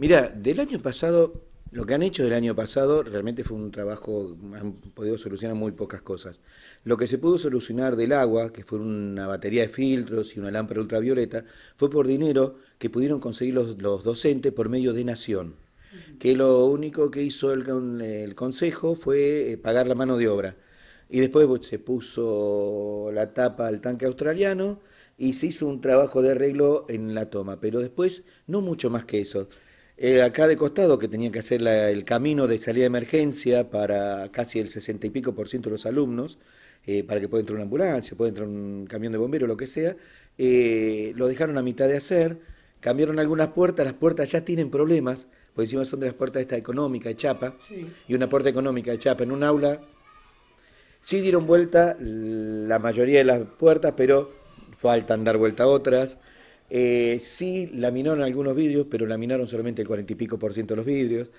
Mira, del año pasado, lo que han hecho del año pasado realmente fue un trabajo, han podido solucionar muy pocas cosas. Lo que se pudo solucionar del agua, que fue una batería de filtros y una lámpara ultravioleta, fue por dinero que pudieron conseguir los, docentes por medio de Nación que lo único que hizo el, consejo fue eh, pagar la mano de obra. Y después pues, se puso la tapa al tanque australiano y se hizo un trabajo de arreglo en la toma, pero después no mucho más que eso. Eh, acá de costado, que tenía que hacer el camino de salida de emergencia para casi el 60 y pico por ciento de los alumnos, eh, para que pueda entrar una ambulancia, pueda entrar un camión de bomberos, lo que sea, eh, lo dejaron a mitad de hacer, cambiaron algunas puertas, las puertas ya tienen problemas, porque encima son de las puertas esta económica de Chapa, y una puerta económica de Chapa en un aula. Sí dieron vuelta la mayoría de las puertas, pero faltan dar vuelta a otras. Eh, sí, laminaron algunos vidrios, pero laminaron solamente el cuarenta y pico por ciento de los vidrios. O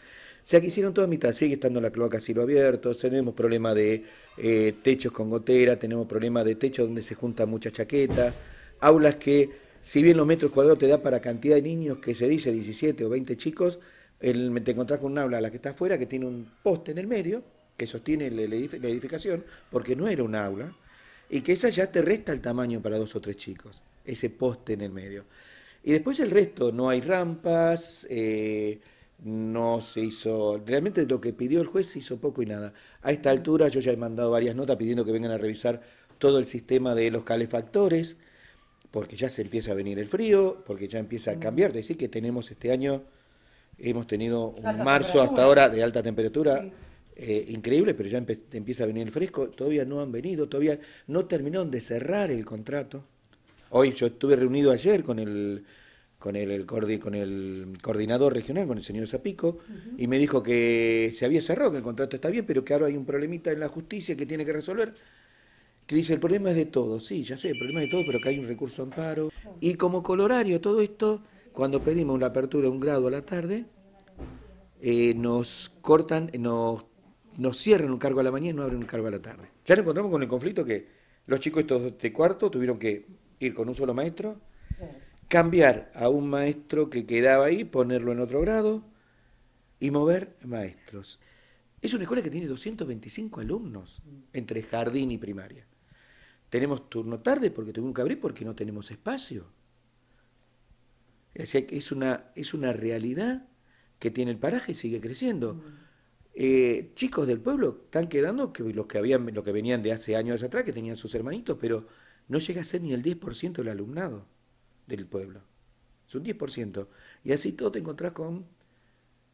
sea que hicieron toda mitad, sigue estando la cloaca a lo abierto, tenemos problema de eh, techos con gotera, tenemos problemas de techos donde se junta mucha chaqueta, aulas que, si bien los metros cuadrados te da para cantidad de niños, que se dice 17 o 20 chicos, te encontrás con una aula, la que está afuera, que tiene un poste en el medio, que sostiene la, edificación, porque no era una aula, y que esa ya te resta el tamaño para dos o tres chicos ese poste en el medio. Y después el resto, no hay rampas, eh, no se hizo, realmente lo que pidió el juez se hizo poco y nada. A esta altura yo ya he mandado varias notas pidiendo que vengan a revisar todo el sistema de los calefactores, porque ya se empieza a venir el frío, porque ya empieza a cambiar, decir que tenemos este año, hemos tenido un marzo hasta ahora de alta temperatura. Eh, increíble, pero ya empieza a venir el fresco, todavía no han venido, todavía no terminaron de cerrar el contrato. Hoy yo estuve reunido ayer con el con el, coordinador regional, con el señor Zapico, y me dijo que se había cerrado, que el contrato está bien, pero que ahora hay un problemita en la justicia que tiene que resolver. Que dice, el problema es de todo, sí, ya sé, el problema es de todo, pero que hay un recurso amparo. Y como colorario todo esto, cuando pedimos una apertura de un grado a la tarde, eh, nos cortan, nos, nos cierran un cargo a la mañana y no abren un cargo a la tarde. Ya nos encontramos con el conflicto que los chicos estos de cuarto tuvieron que ir con un solo maestro, cambiar a un maestro que quedaba ahí, ponerlo en otro grado y mover maestros. Es una escuela que tiene 225 alumnos mm. entre jardín y primaria. Tenemos turno tarde porque tengo que abrir porque no tenemos espacio. Es una, es una realidad que tiene el paraje y sigue creciendo. Mm. Eh, chicos del pueblo están quedando que los que habían, los que venían de hace años atrás, que tenían sus hermanitos, pero no llega a ser ni el 10% del alumnado del pueblo. Es un 10%. Y así todo te encontrás con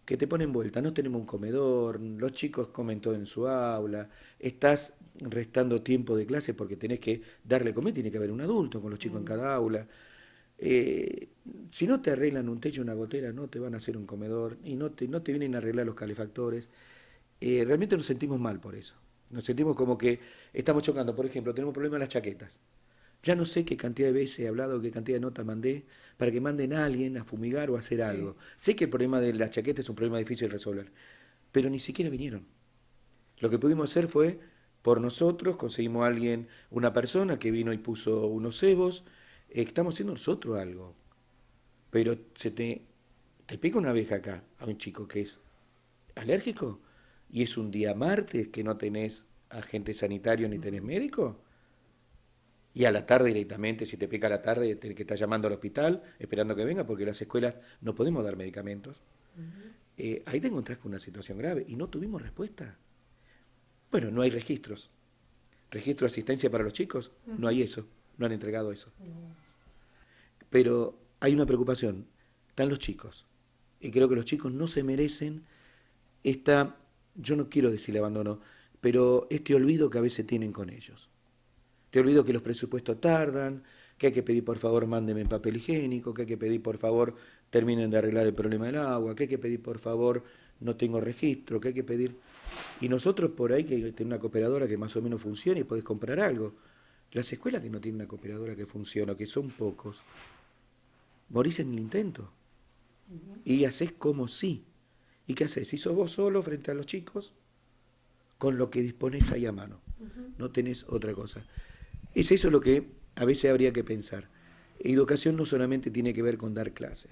que te ponen vuelta. No tenemos un comedor, los chicos comen todo en su aula, estás restando tiempo de clase porque tenés que darle comer, tiene que haber un adulto con los chicos en mm. cada aula. Eh, si no te arreglan un techo, una gotera, no te van a hacer un comedor y no te, no te vienen a arreglar los calefactores. Eh, realmente nos sentimos mal por eso. Nos sentimos como que estamos chocando. Por ejemplo, tenemos problemas en las chaquetas. Ya no sé qué cantidad de veces he hablado, qué cantidad de notas mandé para que manden a alguien a fumigar o a hacer algo. Sé que el problema de la chaqueta es un problema difícil de resolver, pero ni siquiera vinieron. Lo que pudimos hacer fue, por nosotros, conseguimos a alguien, una persona que vino y puso unos cebos. estamos haciendo nosotros algo. Pero se te, te pica una abeja acá a un chico que es alérgico y es un día martes que no tenés agente sanitario ni tenés médico y a la tarde directamente, si te pica a la tarde, tenés que estar llamando al hospital, esperando que venga, porque las escuelas no podemos dar medicamentos. Eh, ahí te encontrás con una situación grave y no tuvimos respuesta. Bueno, no hay registros. Registro de asistencia para los chicos, no hay eso, no han entregado eso. Pero hay una preocupación, están los chicos. Y creo que los chicos no se merecen esta, yo no quiero decir abandono, pero este olvido que a veces tienen con ellos. Te olvido que los presupuestos tardan, que hay que pedir por favor mándeme papel higiénico, que hay que pedir por favor terminen de arreglar el problema del agua, que hay que pedir por favor no tengo registro, que hay que pedir... Y nosotros por ahí que tenemos una cooperadora que más o menos funciona y podés comprar algo. Las escuelas que no tienen una cooperadora que funciona, que son pocos, morís en el intento. Y haces como sí. ¿Y qué haces? Si sos vos solo frente a los chicos, con lo que dispones ahí a mano. No tenés otra cosa. Es eso lo que a veces habría que pensar. Educación no solamente tiene que ver con dar clases,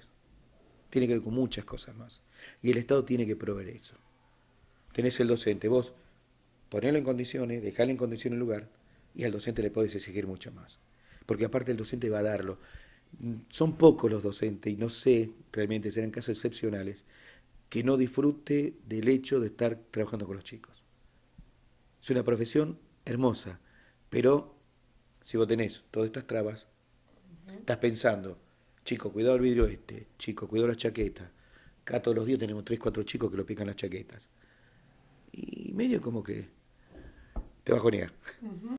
tiene que ver con muchas cosas más. Y el Estado tiene que proveer eso. Tenés el docente, vos ponelo en condiciones, dejarle en condiciones el lugar, y al docente le podés exigir mucho más. Porque aparte el docente va a darlo. Son pocos los docentes, y no sé, realmente serán casos excepcionales, que no disfrute del hecho de estar trabajando con los chicos. Es una profesión hermosa, pero si vos tenés todas estas trabas, estás pensando, chico, cuidado el vidrio este, chico, cuidado la chaqueta. Acá todos los días tenemos tres, cuatro chicos que lo pican las chaquetas. Y medio como que te vas con